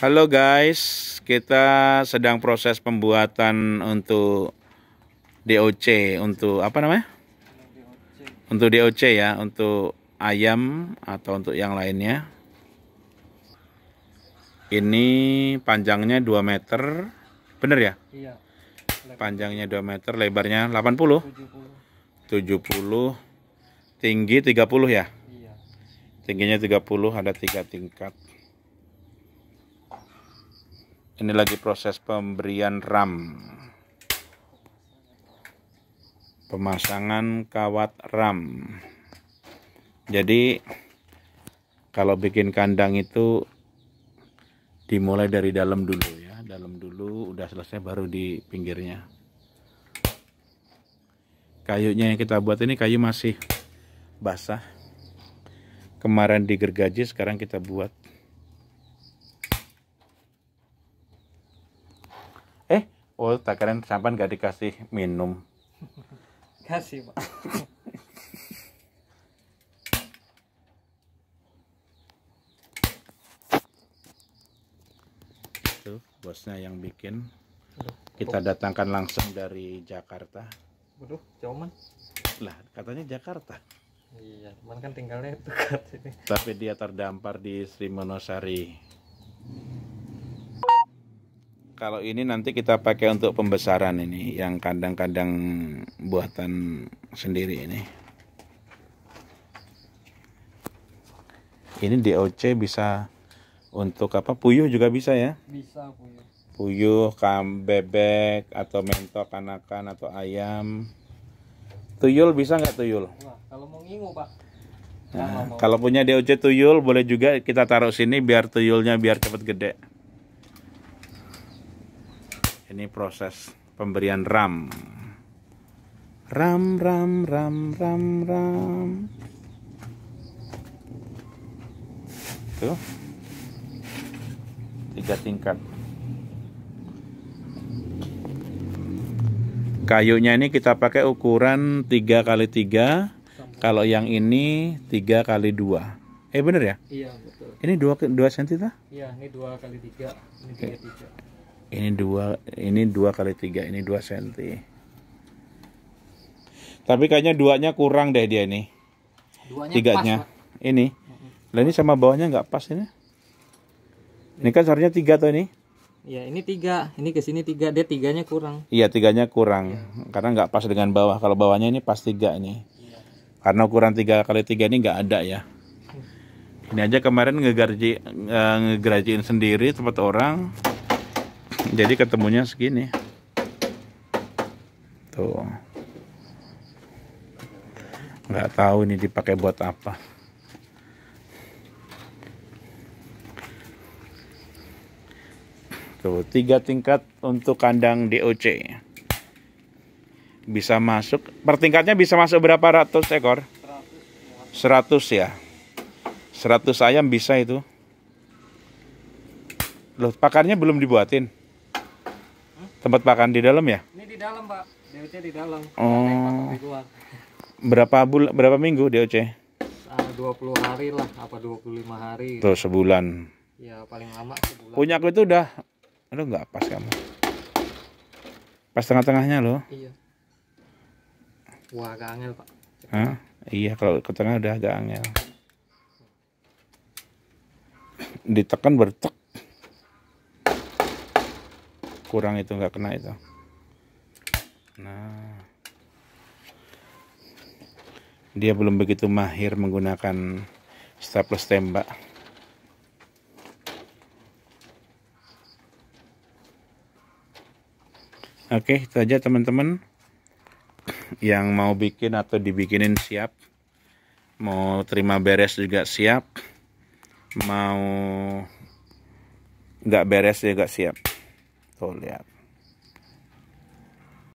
Halo guys, kita sedang proses pembuatan untuk DOC untuk apa namanya? Untuk DOC ya, untuk ayam atau untuk yang lainnya. Ini panjangnya 2 meter. Bener ya? Iya. Panjangnya 2 meter, lebarnya 80. 70. 70. Tinggi 30 ya? Iya. Tingginya 30 ada tiga tingkat ini lagi proses pemberian ram pemasangan kawat ram jadi kalau bikin kandang itu dimulai dari dalam dulu ya dalam dulu udah selesai baru di pinggirnya kayunya yang kita buat ini kayu masih basah kemarin digergaji sekarang kita buat oh tak keren sampan gak dikasih minum kasih pak tuh bosnya yang bikin kita datangkan langsung dari Jakarta Aduh, man. lah katanya Jakarta iya cuman kan tinggalnya dekat sini tapi dia terdampar di Sri Monosari kalau ini nanti kita pakai untuk pembesaran ini yang kadang-kadang buatan sendiri ini. Ini DOC bisa untuk apa? Puyuh juga bisa ya? Bisa puyuh. Puyuh, kam bebek atau mentok anakan atau ayam. Tuyul bisa nggak tuyul? Wah, kalau mau ngingu pak. Nah, kalau punya DOC tuyul boleh juga kita taruh sini biar tuyulnya biar cepat gede ini proses pemberian RAM RAM RAM RAM RAM RAM tuh tiga tingkat kayunya ini kita pakai ukuran 3 kali 3 kalau yang ini 3 kali 2 eh bener ya iya betul ini 2 2 cm ta? iya ini 2 kali 3 ini 3 3 ini dua ini dua kali tiga ini dua senti tapi kayaknya duanya kurang deh dia ini. duanya tiganya pas, ini lah ini sama bawahnya nggak pas ini ini kan seharusnya tiga tuh ini ya ini tiga ini ke sini tiga dia tiganya kurang iya tiganya kurang ya. karena nggak pas dengan bawah kalau bawahnya ini pas tiga ini ya. karena ukuran tiga kali tiga ini nggak ada ya hmm. ini aja kemarin ngegarji eh, ngegrajiin sendiri tempat orang jadi ketemunya segini tuh nggak tahu ini dipakai buat apa tuh tiga tingkat untuk kandang DOC bisa masuk per tingkatnya bisa masuk berapa ratus ekor 100 ya 100 ayam bisa itu loh pakarnya belum dibuatin Tempat pakan di dalam ya? Ini di dalam, Pak. DOC di dalam. Oh. Berapa bulan berapa minggu DOC? Uh, 20 hari lah, apa 25 hari. Tuh sebulan. Ya, paling lama sebulan. Punya aku itu udah aduh nggak pas kamu. Pas tengah-tengahnya loh. Iya. Wah, agak angel, Pak. Hah? Iya, kalau ke tengah udah agak angel. Ditekan bertek kurang itu nggak kena itu nah dia belum begitu mahir menggunakan staples tembak Oke, itu aja teman-teman yang mau bikin atau dibikinin siap. Mau terima beres juga siap. Mau nggak beres juga siap. Totally happy.